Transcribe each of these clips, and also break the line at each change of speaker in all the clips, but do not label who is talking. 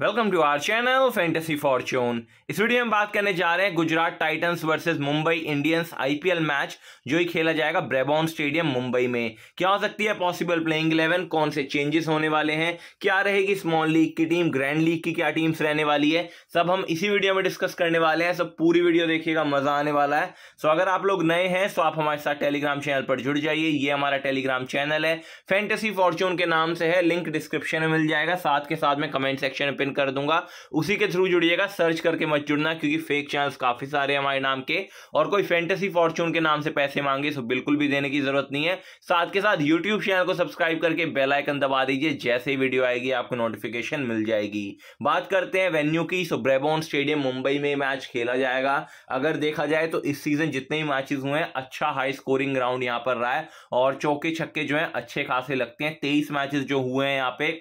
welcome to our channel Fantasy Fortune इस video में बात करने जा रहे हैं Gujarat Titans versus Mumbai Indians IPL match जो ही खेला जाएगा ब्रेबॉन स्टेडियम मुंबई में क्या हो सकती है पॉसिबल प्लेइंग इलेवन कौन से चेंजेस होने वाले हैं क्या रहेगी स्मॉल लीग की टीम ग्रैंड लीग की क्या टीम्स रहने वाली है सब हम इसी वीडियो में डिस्कस करने वाले हैं सब पूरी वीडियो देखिएगा मजा आने वाला है सो अगर आप लोग नए हैं तो आप हमारे साथ टेलीग्राम चैनल पर जुड़ जाइए ये हमारा टेलीग्राम चैनल है फैंटेसी फॉर्च्यून के नाम से है लिंक डिस्क्रिप्शन में मिल जाएगा साथ के साथ में कमेंट सेक्शन पर पिन कर दूंगा उसी के थ्रू जुड़िएगा सर्च करके मत जुड़ना क्योंकि फेक चैनल्स काफ़ी सारे हमारे नाम के और कोई फैंटेसी फॉर्चून के नाम से पैसे मांगे तो बिल्कुल भी देने की जरूरत नहीं है साथ के साथ यूट्यूब चैनल को सब्सक्राइब करके बेलाइकन दबा दीजिए जैसे ही वीडियो आएगी आपको नोटिफिकेशन मिल जाएगी बात करते हैं वेन्यू की सो ब्रेबोन स्टेडियम मुंबई में मैच खेला जाएगा अगर देखा जाए तो इस सीजन जितने भी मैचेस हुए हैं अच्छा हाई स्कोरिंग ग्राउंड यहाँ पर रहा है और चौके छक्के जो है अच्छे खासे लगते हैं तेईस मैचेस जो हुए हैं यहाँ पे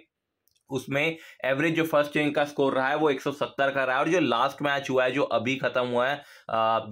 उसमें एवरेज जो फर्स्ट इनिंग का स्कोर रहा है वो 170 का रहा है और जो लास्ट मैच हुआ है जो अभी खत्म हुआ है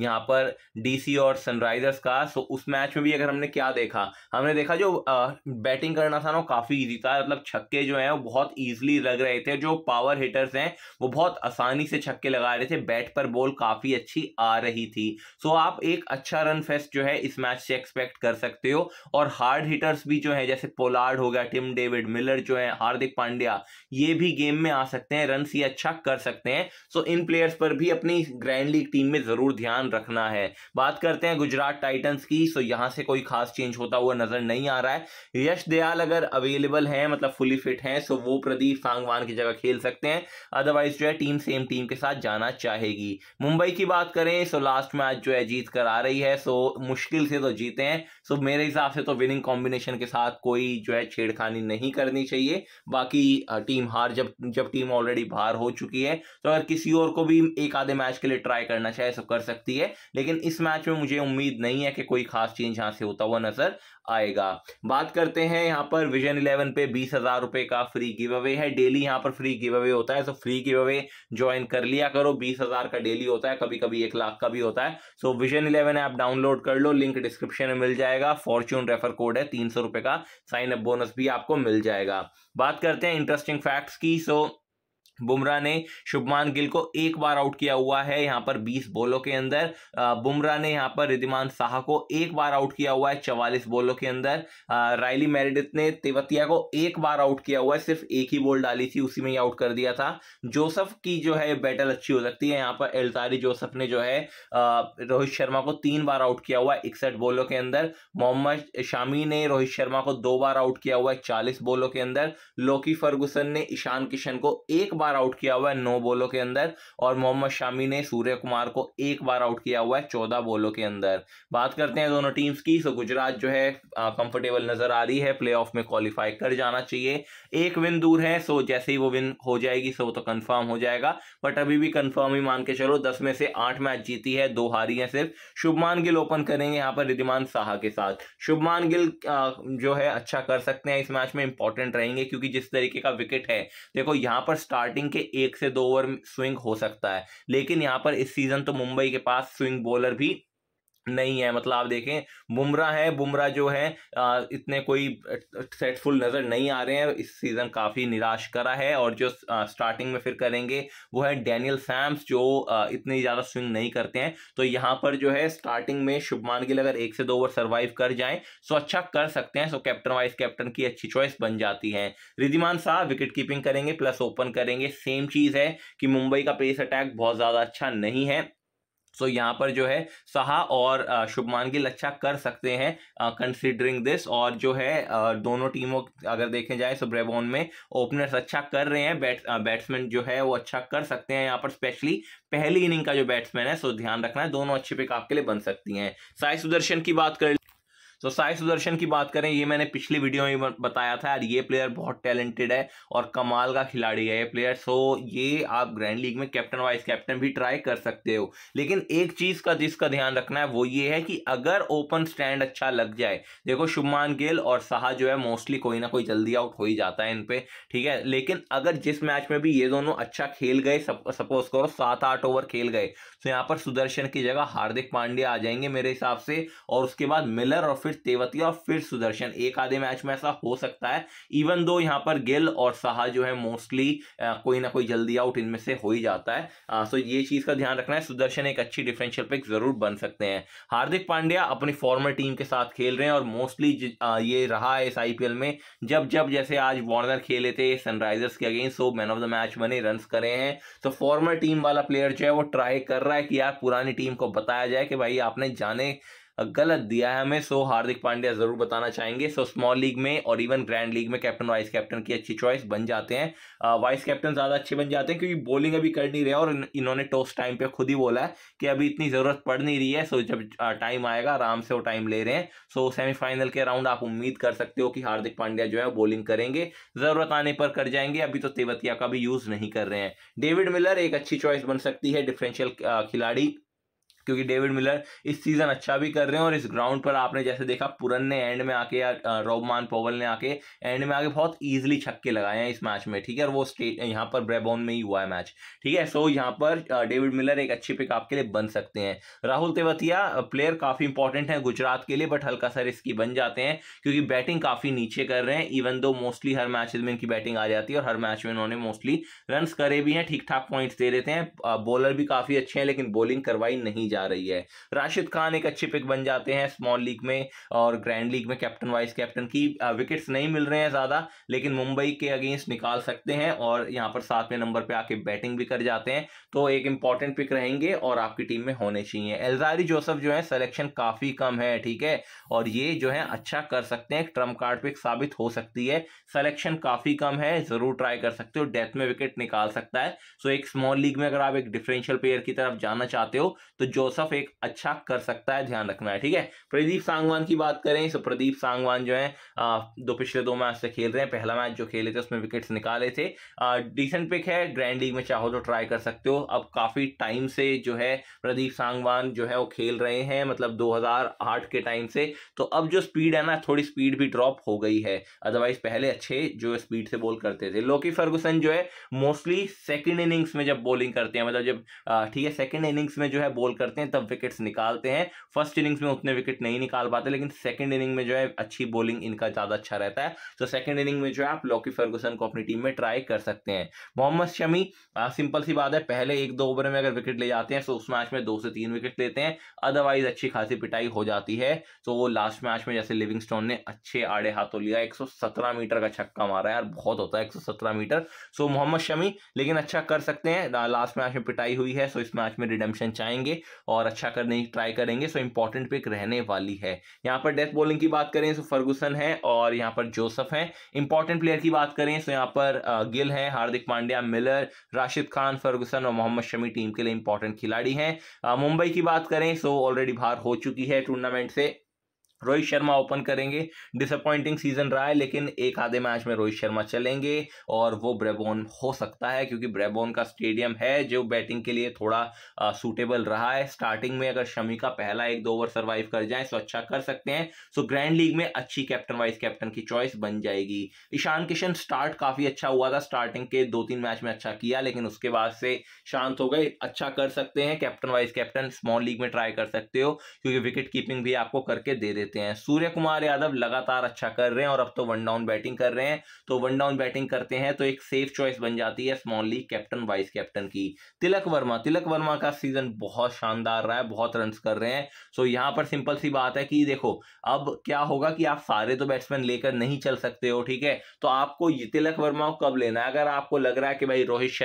यहाँ पर डीसी और सनराइजर्स का सो उस मैच में भी अगर हमने क्या देखा हमने देखा जो आ, बैटिंग करना था ना काफ़ी ईजी था मतलब छक्के जो हैं वो बहुत ईजिली लग रहे थे जो पावर हिटर्स हैं वो बहुत आसानी से छक्के लगा रहे थे बैट पर बॉल काफ़ी अच्छी आ रही थी सो आप एक अच्छा रन फेस्ट जो है इस मैच से एक्सपेक्ट कर सकते हो और हार्ड हिटर्स भी जो है जैसे पोलार्ड हो गया टिम डेविड मिलर जो है हार्दिक पांड्या ये भी गेम में आ सकते हैं रन ये अच्छा कर सकते हैं सो इन प्लेयर्स पर भी अपनी ग्रैंड लीग टीम में ज़रूर ध्यान रखना है बात करते हैं गुजरात टाइटन्स की सो यहाँ से कोई खास चेंज होता हुआ नज़र नहीं आ रहा है यश दयाल अगर अवेलेबल है मतलब फुली फिट है सो वो प्रदीप सांगवान की जगह खेल सकते हैं अदरवाइज जो है टीम सेम टीम के साथ जाना चाहेगी मुंबई की बात करें सो लास्ट मैच जो है जीत कर आ रही है सो मुश्किल से तो जीते हैं सो मेरे हिसाब से तो विनिंग कॉम्बिनेशन के साथ कोई जो है छेड़खानी नहीं करनी चाहिए बाकी टीम हार जब जब टीम ऑलरेडी बाहर हो चुकी है तो अगर किसी और को भी एक आधे मैच के लिए ट्राई करना चाहे सब कर सकती है लेकिन इस मैच में मुझे उम्मीद नहीं है कि कोई खास चेंज यहाँ से होता हुआ नजर आएगा बात करते हैं यहाँ पर विजन इलेवन पे बीस हजार रुपए का फ्री गिव अवे है डेली यहाँ पर फ्री गिव अवे होता है so free giveaway join कर लिया करो बीस हजार का डेली होता है कभी कभी एक लाख का भी होता है so Vision Eleven app download कर लो लिंक डिस्क्रिप्शन में मिल जाएगा फॉर्च्यून रेफर कोड है तीन सौ रुपए का साइन अप बोनस भी आपको मिल जाएगा बात करते हैं interest interesting facts ki so Bumrah ने शुभमान गिल को एक बार आउट किया हुआ है यहाँ पर 20 बॉलों के अंदर बुमराह ने यहाँ पर रिधिमान साह को एक बार आउट किया हुआ है 44 बॉलों के अंदर रायली मेरिडिथ ने तेवतिया को एक बार आउट किया हुआ है सिर्फ एक ही बॉल डाली थी उसी में ही आउट कर दिया था जोसफ की जो है बैटल अच्छी हो सकती है यहाँ पर एल्तारी जोसफ ने जो है रोहित शर्मा को तीन बार आउट किया हुआ है इकसठ बॉलों के अंदर मोहम्मद शामी ने रोहित शर्मा को दो बार आउट किया हुआ है चालीस बॉलों के अंदर लोकी फर्गूसन ने ईशान किशन को एक बार बार आउट किया हुआ है नौ बॉलों के अंदर और मोहम्मद शामी ने सूर्य कुमार को एक बार आउट किया हुआ है चौदह बॉलों के अंदर बात करते हैं दोनों टीम्स की सो गुजरात जो है कंफर्टेबल नजर आ रही है प्ले में क्वालिफाई कर जाना चाहिए एक विन दूर है सो जैसे ही वो विन हो जाएगी सो तो कन्फर्म हो जाएगा बट अभी भी कन्फर्म ही मान के चलो दस में से आठ मैच जीती है दो हारी है सिर्फ शुभमान गिल ओपन करेंगे यहाँ पर रिदिमान साहा के साथ शुभमान गिल जो है अच्छा कर सकते हैं इस मैच में इंपॉर्टेंट रहेंगे क्योंकि जिस तरीके का विकेट है देखो यहाँ पर स्टार्टिंग बैटिंग के एक से दो ओवर स्विंग हो सकता है लेकिन यहाँ पर इस सीजन तो मुंबई के पास स्विंग बॉलर भी नहीं है मतलब आप देखें बुमराह है बुमराह जो है आ, इतने कोई सेटफुल नज़र नहीं आ रहे हैं इस सीज़न काफ़ी निराश करा है और जो आ, स्टार्टिंग में फिर करेंगे वो है डैनियल सैम्स जो आ, इतनी ज़्यादा स्विंग नहीं करते हैं तो यहाँ पर जो है स्टार्टिंग में शुभमान गिल अगर एक से दो ओवर सर्वाइव कर जाए सो तो अच्छा कर सकते हैं सो कैप्टन वाइस कैप्टन की अच्छी चॉइस बन जाती है रिधिमान शाह विकेट कीपिंग करेंगे प्लस ओपन करेंगे सेम चीज़ है कि मुंबई का पेस अटैक बहुत ज़्यादा अच्छा नहीं है सो यहाँ पर जो है सहा और शुभमान गिल अच्छा कर सकते हैं कंसिडरिंग दिस और जो है दोनों टीमों अगर देखे जाए तो ब्रेबोन में ओपनर्स अच्छा कर रहे हैं बैट बैट्समैन जो है वो अच्छा कर सकते हैं यहाँ पर स्पेशली पहली इनिंग का जो बैट्समैन है सो ध्यान रखना है दोनों अच्छी पिक आपके लिए बन सकती हैं साई सुदर्शन की बात करें तो साई सुदर्शन की बात करें ये मैंने पिछली वीडियो में बताया था यार ये प्लेयर बहुत टैलेंटेड है और कमाल का खिलाड़ी है ये प्लेयर सो ये आप ग्रैंड लीग में कैप्टन वाइस कैप्टन भी ट्राई कर सकते हो लेकिन एक चीज़ का जिसका ध्यान रखना है वो ये है कि अगर ओपन स्टैंड अच्छा लग जाए देखो शुभमान गिल और शाह जो है मोस्टली कोई ना कोई जल्दी आउट हो ही जाता है इनपे ठीक है लेकिन अगर जिस मैच में भी ये दोनों अच्छा खेल गए सपोज करो सात आठ ओवर खेल गए तो यहाँ पर सुदर्शन की जगह हार्दिक पांड्या आ जाएंगे मेरे हिसाब से और उसके बाद मिलर और फिर फिर तेवतिया और फिर सुदर्शन एक आधे मैच में ऐसा हो सकता है इवन दो यहाँ पर गिल और साहा जो है मोस्टली कोई ना कोई जल्दी आउट इनमें से हो ही जाता है आ, सो ये चीज़ का ध्यान रखना है सुदर्शन एक अच्छी डिफरेंशियल पिक जरूर बन सकते हैं हार्दिक पांड्या अपनी फॉर्मर टीम के साथ खेल रहे हैं और मोस्टली ये रहा है इस आई में जब जब जैसे आज वार्नर खेले थे सनराइजर्स के against so man of the match बने रन करे हैं तो फॉर्मर टीम वाला प्लेयर जो है वो ट्राई कर रहा है कि यार पुरानी टीम को बताया जाए कि भाई आपने जाने गलत दिया है हमें सो हार्दिक पांड्या जरूर बताना चाहेंगे सो स्मॉल लीग में और इवन ग्रैंड लीग में कैप्टन वाइस कैप्टन की अच्छी चॉइस बन जाते हैं वाइस कैप्टन ज़्यादा अच्छे बन जाते हैं क्योंकि बॉलिंग अभी कर नहीं रहे और इन्होंने टॉस टाइम पे खुद ही बोला है कि अभी इतनी ज़रूरत पड़ नहीं रही है सो जब टाइम आएगा आराम से वो टाइम ले रहे हैं सो सेमीफाइनल के राउंड आप उम्मीद कर सकते हो कि हार्दिक पांड्या जो है बॉलिंग करेंगे ज़रूरत आने पर कर जाएंगे अभी तो तेवतिया का भी यूज़ नहीं कर रहे हैं डेविड मिलर एक अच्छी चॉइस बन सकती है डिफरेंशियल खिलाड़ी क्योंकि डेविड मिलर इस सीजन अच्छा भी कर रहे हैं और इस ग्राउंड पर आपने जैसे देखा पुरन ने एंड में आके या रोबमान पोवल ने आके एंड में आके बहुत ईजिली छक्के लगाए हैं इस मैच में ठीक है और वो स्टेट यहाँ पर ब्रेबोन में ही हुआ है मैच ठीक है सो यहाँ पर डेविड मिलर एक अच्छी पिक आपके लिए बन सकते हैं राहुल तेवतिया प्लेयर काफ़ी इंपॉर्टेंट है गुजरात के लिए बट हल्का सा रिस्की बन जाते हैं क्योंकि बैटिंग काफ़ी नीचे कर रहे हैं इवन दो मोस्टली हर मैच में इनकी बैटिंग आ जाती है और हर मैच में इन्होंने मोस्टली रन करे भी हैं ठीक ठाक पॉइंट्स दे देते हैं बॉलर भी काफ़ी अच्छे हैं लेकिन बॉलिंग करवाई नहीं जा रही है राशिद खान एक अच्छे पिक बन जाते हैं स्मॉल लीग में और ग्रैंड लीग में कैप्टन वाइस कैप्टन की विकेट्स नहीं मिल रहे हैं ज़्यादा लेकिन मुंबई के अगेंस्ट निकाल सकते हैं और यहाँ पर सातवें नंबर पर आके बैटिंग भी कर जाते हैं तो एक इंपॉर्टेंट पिक रहेंगे और आपकी टीम में होने चाहिए एल्जारी जोसफ जो है सलेक्शन काफ़ी कम है ठीक है और ये जो है अच्छा कर सकते हैं ट्रम्प कार्ड पिक साबित हो सकती है सलेक्शन काफ़ी कम है ज़रूर ट्राई कर सकते हो डेथ में विकेट निकाल सकता है सो एक स्मॉल लीग में अगर आप एक डिफरेंशियल प्लेयर की तरफ जाना चाहते हो तो जो जोसफ एक अच्छा कर सकता है ध्यान रखना है ठीक है प्रदीप सांगवान की बात करें तो प्रदीप सांगवान जो है आ, दो पिछले दो मैच से खेल रहे हैं पहला मैच जो खेले थे उसमें विकेट्स निकाले थे डिसेंट पिक है ग्रैंड लीग में चाहो तो ट्राई कर सकते हो अब काफ़ी टाइम से जो है प्रदीप सांगवान जो है वो खेल रहे हैं मतलब दो के टाइम से तो अब जो स्पीड है ना थोड़ी स्पीड भी ड्रॉप हो गई है अदरवाइज पहले अच्छे जो स्पीड से बॉल करते थे लोकी फर्गुसन जो है मोस्टली सेकेंड इनिंग्स में जब बॉलिंग करते हैं मतलब जब ठीक है सेकेंड इनिंग्स में जो है बॉल करते हैं तब विकेट्स निकालते हैं फर्स्ट इनिंग्स में उतने विकेट नहीं निकाल पाते लेकिन सेकंड इनिंग में जो है अच्छी बॉलिंग इनका ज़्यादा अच्छा रहता है तो सेकंड इनिंग में जो है आप लॉकी फर्गूसन को अपनी टीम में ट्राई कर सकते हैं मोहम्मद शमी सिंपल सी बात है पहले एक दो ओवर में अगर विकेट ले जाते हैं तो उस मैच में दो से तीन विकेट लेते हैं अदरवाइज अच्छी खासी पिटाई हो जाती है तो वो लास्ट मैच में जैसे लिविंग ने अच्छे आड़े हाथों लिया एक मीटर का छक्का मारा यार बहुत होता है एक मीटर सो मोहम्मद शमी लेकिन अच्छा कर सकते हैं लास्ट मैच में पिटाई हुई है सो इस मैच में रिडम्शन चाहेंगे और अच्छा करने की ट्राई करेंगे सो इंपॉर्टेंट पिक रहने वाली है यहाँ पर डेथ बॉलिंग की बात करें सो फर्गूसन है और यहाँ पर जोसफ है इंपॉर्टेंट प्लेयर की बात करें सो यहाँ पर गिल है हार्दिक पांड्या मिलर राशिद खान फर्गूसन और मोहम्मद शमी टीम के लिए इंपॉर्टेंट खिलाड़ी हैं मुंबई की बात करें सो ऑलरेडी बाहर हो चुकी है टूर्नामेंट से रोहित शर्मा ओपन करेंगे डिसअपॉइंटिंग सीजन रहा है लेकिन एक आधे मैच में रोहित शर्मा चलेंगे और वो ब्रेबोन हो सकता है क्योंकि ब्रेबोन का स्टेडियम है जो बैटिंग के लिए थोड़ा आ, सूटेबल रहा है स्टार्टिंग में अगर शमी का पहला एक दो ओवर सर्वाइव कर जाए तो अच्छा कर सकते हैं सो ग्रैंड लीग में अच्छी कैप्टन वाइस कैप्टन की चॉइस बन जाएगी ईशान किशन स्टार्ट काफी अच्छा हुआ था स्टार्टिंग के दो तीन मैच में अच्छा किया लेकिन उसके बाद से शांत हो गए अच्छा कर सकते हैं captain vice captain small league में ट्राई कर सकते हो क्योंकि विकेट कीपिंग भी आपको करके दे देते देते हैं सूर्य कुमार यादव लगातार अच्छा कर रहे हैं और अब तो वन डाउन बैटिंग कर रहे हैं तो वन डाउन बैटिंग करते हैं तो एक सेफ चॉइस बन जाती है small league captain vice captain की तिलक वर्मा तिलक वर्मा का सीजन बहुत शानदार रहा है बहुत रन कर रहे हैं सो यहाँ पर सिंपल सी बात है कि देखो अब क्या होगा कि आप सारे तो बैट्समैन लेकर नहीं चल सकते हो ठीक है तो आपको तिलक वर्मा को कब लेना है अगर आपको लग रहा है कि भाई रोहित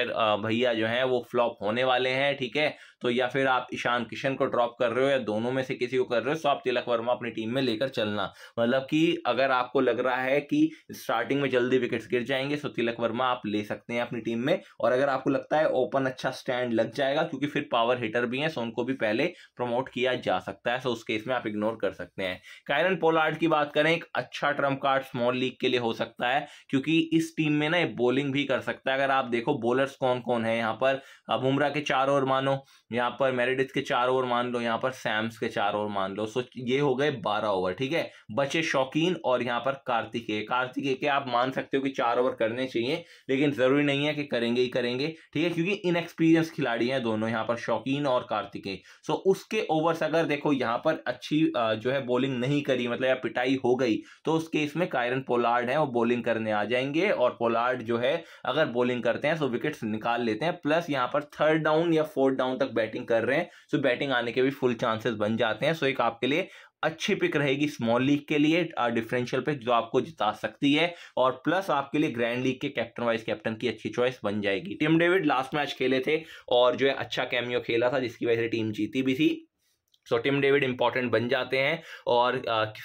भैया जो है वो फ्लॉप होने वाले हैं ठीक है तो या फिर आप ईशान किशन को ड्रॉप कर रहे हो या दोनों में से किसी को कर रहे हो तो आप तिलक वर्मा अपनी टीम में लेकर चलना मतलब कि अगर आपको लग रहा है कि स्टार्टिंग में जल्दी विकेट्स गिर जाएंगे तो तिलक वर्मा आप ले सकते हैं अपनी टीम में और अगर आपको लगता है ओपन अच्छा स्टैंड लग जाएगा क्योंकि फिर पावर हिटर भी हैं सो उनको भी पहले प्रमोट किया जा सकता है सो उस केस में आप इग्नोर कर सकते हैं कायरन पोलार्ड की बात करें एक अच्छा ट्रम्प कार्ड स्मॉल लीग के लिए हो सकता है क्योंकि इस टीम में ना बॉलिंग भी कर सकता है अगर आप देखो बॉलर्स कौन कौन है यहाँ पर बुमराह के चार ओवर मानो यहाँ पर मेरेडिथ के चार ओवर मान लो यहाँ पर सैम्स के चार ओवर मान लो सो ये हो गए बारह बारह ओवर ठीक है बचे शौकीन और यहां पर कार्तिके कार्तिके के आप मान सकते हो कि चार ओवर करने चाहिए लेकिन जरूरी नहीं है कि करेंगे ही करेंगे ठीक है क्योंकि इनएक्सपीरियंस खिलाड़ी हैं दोनों यहां पर शौकीन और कार्तिके सो उसके ओवर्स अगर देखो यहां पर अच्छी जो है बॉलिंग नहीं करी मतलब या पिटाई हो गई तो उस केस में कायरन पोलार्ड है वो बॉलिंग करने आ जाएंगे और पोलार्ड जो है अगर बॉलिंग करते हैं तो विकेट निकाल लेते हैं प्लस यहां पर थर्ड डाउन या फोर्थ डाउन तक बैटिंग कर रहे हैं सो बैटिंग आने के भी फुल चांसेस बन जाते हैं सो एक आपके लिए अच्छी पिक रहेगी स्मॉल लीग के लिए डिफरेंशियल पिक जो आपको जिता सकती है और प्लस आपके लिए ग्रैंड लीग के कैप्टन वाइस कैप्टन की अच्छी चॉइस बन जाएगी टिम डेविड लास्ट मैच खेले थे और जो है अच्छा कैमियो खेला था जिसकी वजह से टीम जीती भी थी सो टिम डेविड इंपॉर्टेंट बन जाते हैं और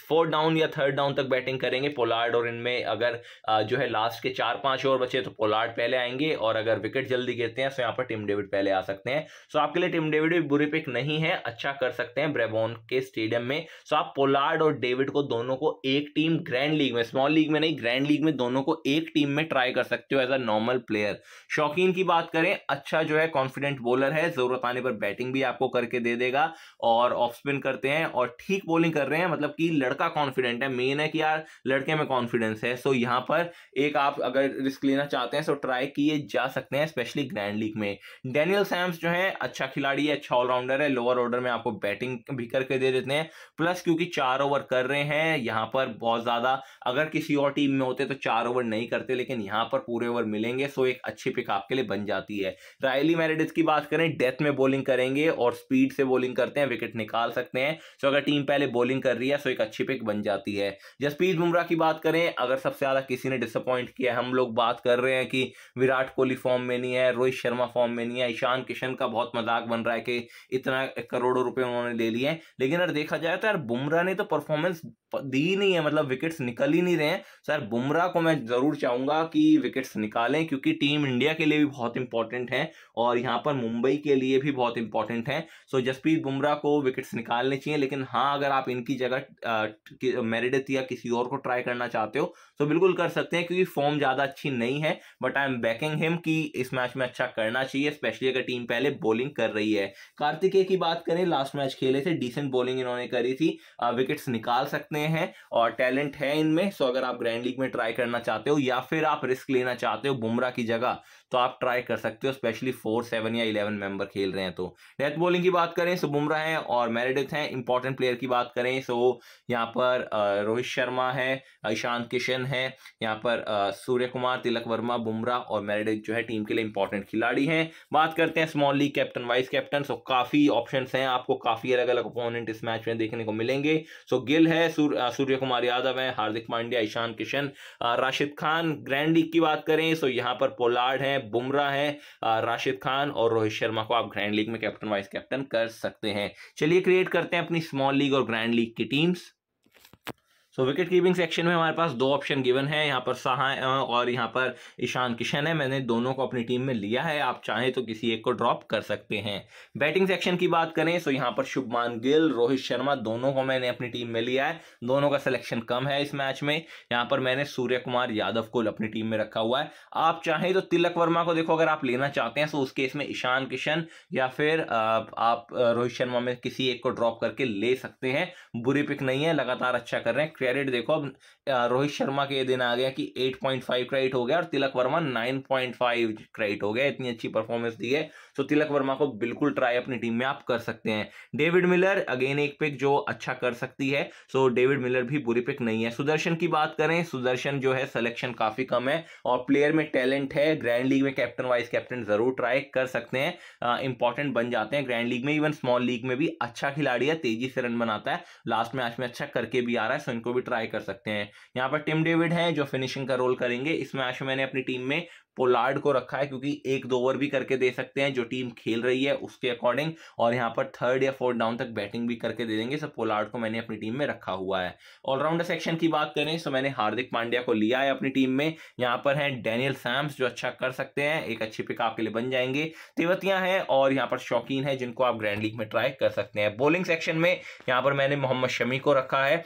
फोर्थ डाउन या थर्ड डाउन तक बैटिंग करेंगे पोलार्ड और इनमें अगर आ, जो है लास्ट के चार पांच ओवर बचे तो पोलार्ड पहले आएंगे और अगर विकेट जल्दी गिरते हैं तो यहाँ पर टिम डेविड पहले आ सकते हैं सो आपके लिए टिम डेविड भी बुरी पिक नहीं है अच्छा कर सकते हैं ब्रेबोन के स्टेडियम में सो आप पोलार्ड और डेविड को दोनों को एक टीम ग्रैंड लीग में स्मॉल लीग में नहीं ग्रैंड लीग में दोनों को एक टीम में ट्राई कर सकते हो एज अ नॉर्मल प्लेयर शौकीन की बात करें अच्छा जो है कॉन्फिडेंट बॉलर है जरूरत आने पर बैटिंग भी आपको करके दे देगा और और ऑफ स्पिन करते हैं और ठीक बॉलिंग कर रहे हैं मतलब कि लड़का कॉन्फिडेंट है मेन है कि यार लड़के में कॉन्फिडेंस है सो यहाँ पर एक आप अगर रिस्क लेना चाहते हैं सो ट्राई किए जा सकते हैं स्पेशली ग्रैंड लीग में डेनियल सैम्स जो है अच्छा खिलाड़ी है अच्छा ऑलराउंडर है लोअर ऑर्डर में आपको बैटिंग भी करके दे देते हैं प्लस क्योंकि चार ओवर कर रहे हैं यहाँ पर बहुत ज़्यादा अगर किसी और टीम में होते तो चार ओवर नहीं करते लेकिन यहाँ पर पूरे ओवर मिलेंगे सो एक अच्छी पिक आपके लिए बन जाती है रायली मैरिडिस की बात करें डेथ में बॉलिंग करेंगे और स्पीड से बॉलिंग करते हैं विकेट निकाल सकते हैं सो अगर टीम पहले बॉलिंग कर रही है सो एक अच्छी पिक बन जाती है जसप्रीत बुमराह की बात करें अगर सबसे ज़्यादा किसी ने डिसअपॉइंट किया हम लोग बात कर रहे हैं कि विराट कोहली फॉर्म में नहीं है रोहित शर्मा फॉर्म में नहीं है ईशान किशन का बहुत मजाक बन रहा है कि इतना करोड़ों रुपये उन्होंने ले लिए लेकिन अगर देखा जाए तो यार बुमराह ने तो परफॉर्मेंस दी नहीं है मतलब विकेट्स निकल ही नहीं रहे हैं सर बुमराह को मैं ज़रूर चाहूँगा कि विकेट्स निकालें क्योंकि टीम इंडिया के लिए भी बहुत इंपॉर्टेंट है और यहाँ पर मुंबई के लिए भी बहुत इंपॉर्टेंट है सो जसप्रीत बुमराह को विकेट्स निकालने चाहिए लेकिन हाँ अगर आप इनकी जगह मेरिडिथ या किसी और को ट्राई करना चाहते हो तो बिल्कुल कर सकते हैं क्योंकि फॉर्म ज़्यादा अच्छी नहीं है but I am backing him कि इस मैच में अच्छा करना चाहिए स्पेशली अगर टीम पहले बॉलिंग कर रही है कार्तिकेय की बात करें लास्ट मैच खेले थे डिसेंट बॉलिंग इन्होंने करी थी विकेट्स निकाल सकते हैं और टैलेंट है इनमें सो अगर आप ग्रैंड लीग में ट्राई करना चाहते हो या फिर आप रिस्क लेना चाहते हो बुमराह की जगह तो आप ट्राई कर सकते हो स्पेशली फोर सेवन या इलेवन मेंबर खेल रहे हैं तो डेथ बॉलिंग की बात करें सो बुमराह है और और मेरेडिथ हैं इंपॉर्टेंट प्लेयर की बात करें सो तो यहाँ पर रोहित शर्मा है ईशांत किशन है यहाँ पर सूर्य कुमार तिलक वर्मा बुमराह और मेरेडिथ जो है टीम के लिए इंपॉर्टेंट खिलाड़ी हैं बात करते हैं small league captain vice captain so काफ़ी ऑप्शन हैं आपको काफ़ी अलग अलग अपोनेंट इस मैच में देखने को मिलेंगे सो गिल है सूर्य कुमार यादव है हार्दिक पांड्या ईशान किशन राशिद खान ग्रैंड लीग की बात करें सो यहाँ पर पोलार्ड है बुमराह है राशिद खान और रोहित शर्मा को आप ग्रैंड लीग में कैप्टन वाइस कैप्टन कर सकते हैं चलिए चलिए क्रिएट करते हैं अपनी स्मॉल लीग और ग्रैंड लीग की teams so wicket keeping section में हमारे पास दो ऑप्शन गिवन है यहाँ पर सहाय और यहाँ पर ईशान किशन है मैंने दोनों को अपनी टीम में लिया है आप चाहें तो किसी एक को ड्रॉप कर सकते हैं बैटिंग सेक्शन की बात करें सो यहाँ पर शुभमान गिल रोहित शर्मा दोनों को मैंने अपनी टीम में लिया है दोनों का सिलेक्शन कम है इस मैच में यहाँ पर मैंने सूर्य कुमार यादव को अपनी टीम में रखा हुआ है आप चाहें तो तिलक वर्मा को देखो अगर आप लेना चाहते हैं तो उस केस में ईशान किशन या फिर आप रोहित शर्मा में किसी एक को ड्रॉप करके ले सकते हैं बुरी पिक नहीं है लगातार अच्छा कर रहे हैं क्रेडिट देखो अब रोहित शर्मा के दिन आ गया कि 8.5 पॉइंट क्रेडिट हो गया और तिलक वर्मा 9.5 पॉइंट क्रेडिट हो गया इतनी अच्छी परफॉर्मेंस दी है तो तिलक वर्मा को बिल्कुल ट्राई अपनी टीम में आप कर सकते हैं डेविड मिलर अगेन एक पिक जो अच्छा कर सकती है सो डेविड मिलर भी बुरी पिक नहीं है सुदर्शन की बात करें सुदर्शन जो है सलेक्शन काफी कम है और प्लेयर में टैलेंट है ग्रैंड लीग में कैप्टन वाइस कैप्टन जरूर ट्राई कर सकते हैं इंपॉर्टेंट बन जाते हैं ग्रैंड लीग में इवन स्मॉल लीग में भी अच्छा खिलाड़ी है तेजी से रन बनाता है लास्ट मैच में अच्छा करके भी आ रहा है सो इनको भी ट्राई कर सकते हैं यहाँ पर टिम डेविड हैं जो फिनिशिंग का रोल करेंगे इसमें आशु मैंने अपनी टीम में पोलार्ड को रखा है क्योंकि एक दो ओवर भी करके दे सकते हैं जो टीम खेल रही है उसके अकॉर्डिंग और यहाँ पर थर्ड या फोर्थ डाउन तक बैटिंग भी करके दे देंगे सब पोलार्ड को मैंने अपनी टीम में रखा हुआ है ऑलराउंडर सेक्शन की बात करें सो तो मैंने हार्दिक पांड्या को लिया है अपनी टीम में यहाँ पर है डैनियल सैम्स जो अच्छा कर सकते हैं एक अच्छी पिक आपके लिए बन जाएंगे तेवतियां हैं और यहाँ पर शौकीन है जिनको आप ग्रैंड लीग में ट्राई कर सकते हैं बॉलिंग सेक्शन में यहाँ पर मैंने मोहम्मद शमी को रखा है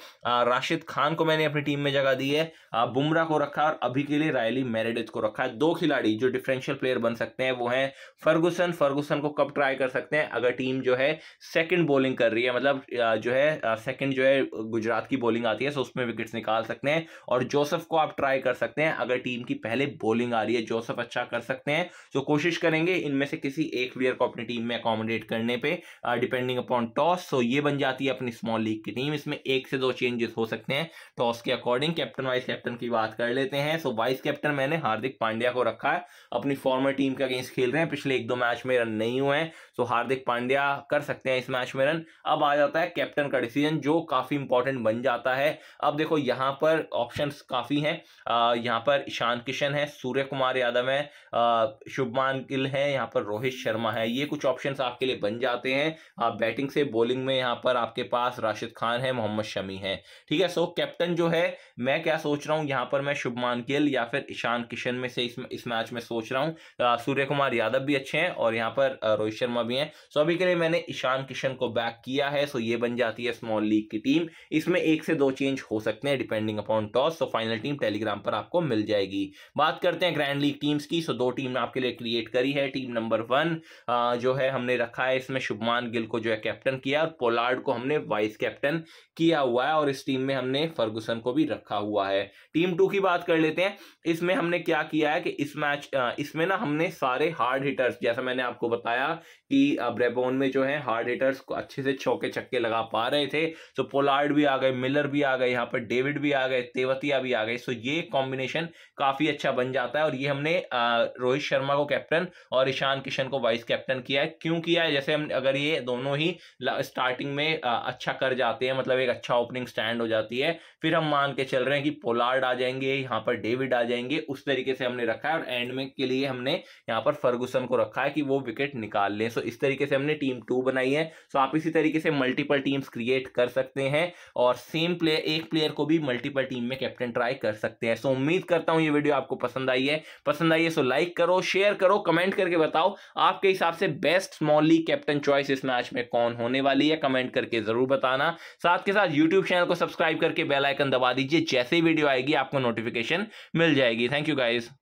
राशिद खान को मैंने अपनी टीम में जगह दी है बुमराह को रखा और अभी के लिए रायली मेरेडिथ को रखा है दो खिलाड़ी जो डिफरेंशियल प्लेयर बन सकते हैं वो हैं फर्गुसन फर्गुसन को कब ट्राई कर सकते हैं अगर टीम जो है सेकंड बॉलिंग कर रही है मतलब जो है सेकंड जो है गुजरात की बॉलिंग आती है सो उसमें विकेट्स निकाल सकते हैं और जोसेफ को आप ट्राई कर सकते हैं अगर टीम की पहले बॉलिंग आ रही है जोसफ अच्छा कर सकते हैं तो कोशिश करेंगे इनमें से किसी एक प्लेयर को अपनी टीम में अकोमोडेट करने पर डिपेंडिंग अपॉन टॉस सो ये बन जाती है अपनी स्मॉल लीग की टीम इसमें एक से दो चेंजेस हो सकते हैं टॉस के अकॉर्डिंग कैप्टन वाइस कैप्टन की बात कर लेते हैं सो वाइस कैप्टन मैंने हार्दिक पांड्या को रखा है अपनी फॉर्मर टीम के अगेंस्ट खेल रहे हैं पिछले एक दो मैच में रन नहीं हुए हैं तो हार्दिक पांड्या कर सकते हैं इस मैच में रन अब आ जाता है कैप्टन का डिसीजन जो काफ़ी इंपॉर्टेंट बन जाता है अब देखो यहाँ पर ऑप्शन काफ़ी हैं यहाँ पर ईशान किशन है सूर्य कुमार यादव है शुभमान गिल है यहाँ पर रोहित शर्मा है ये कुछ ऑप्शन आपके लिए बन जाते हैं आप बैटिंग से बॉलिंग में यहाँ पर आपके पास राशिद खान है मोहम्मद शमी है ठीक है सो कैप्टन जो है मैं क्या सोच रहा हूँ यहाँ पर मैं शुभमान गिल या फिर ईशान किशन में से इस मैच में सोच रहा हूँ सूर्य कुमार यादव भी अच्छे हैं और यहाँ पर रोहित शर्मा भी हैं सो अभी के लिए मैंने ईशान किशन को बैक किया है सो ये बन जाती है स्मॉल लीग की टीम इसमें एक से दो चेंज हो सकते हैं depending upon toss so final team Telegram पर आपको मिल जाएगी बात करते हैं ग्रैंड लीग टीम्स की सो दो टीम आपके लिए क्रिएट करी है टीम नंबर वन जो है हमने रखा है इसमें शुभमान गिल को जो है कैप्टन किया और पोलार्ड को हमने वाइस कैप्टन किया हुआ है और इस टीम में हमने फर्गुसन को भी रखा हुआ है टीम टू की बात कर लेते हैं इसमें हमने क्या किया है कि इस मैच इसमें ना हमने सारे हार्ड हिटर्स जैसा मैंने आपको बताया कि ब्रेबोन में जो है हार्ड हिटर्स को अच्छे से चौके छक्के लगा पा रहे थे तो पोलार्ड भी आ गए मिलर भी आ गए यहाँ पर डेविड भी आ गए तेवतिया भी आ गए सो ये कॉम्बिनेशन काफी अच्छा बन जाता है और ये हमने रोहित शर्मा को कैप्टन और ईशान किशन को वाइस कैप्टन किया है क्यों किया है जैसे हम अगर ये दोनों ही स्टार्टिंग में अच्छा कर जाते हैं मतलब एक अच्छा ओपनिंग स्टैंड हो जाती है फिर हम मान के चल रहे हैं कि पोलार्ड आ जाएंगे यहाँ पर डेविड आ जाएंगे उस तरीके से हमने रखा और एंड में के लिए हमने यहाँ पर फर्गुसन को रखा है कि वो विकेट निकाल लें सो इस तरीके से हमने टीम टू बनाई है सो आप इसी तरीके से मल्टीपल टीम्स क्रिएट कर सकते हैं और सेम प्लेयर एक प्लेयर को भी मल्टीपल टीम में कैप्टन ट्राई कर सकते हैं सो उम्मीद करता हूँ ये वीडियो आपको पसंद आई है पसंद आई है सो तो लाइक करो शेयर करो कमेंट करके बताओ आपके हिसाब से best small league captain choice इस मैच में कौन होने वाली है कमेंट करके जरूर बताना साथ के साथ यूट्यूब चैनल को सब्सक्राइब करके बेल आइकन दबा दीजिए जैसे ही वीडियो आएगी आपको नोटिफिकेशन मिल जाएगी थैंक यू गाइज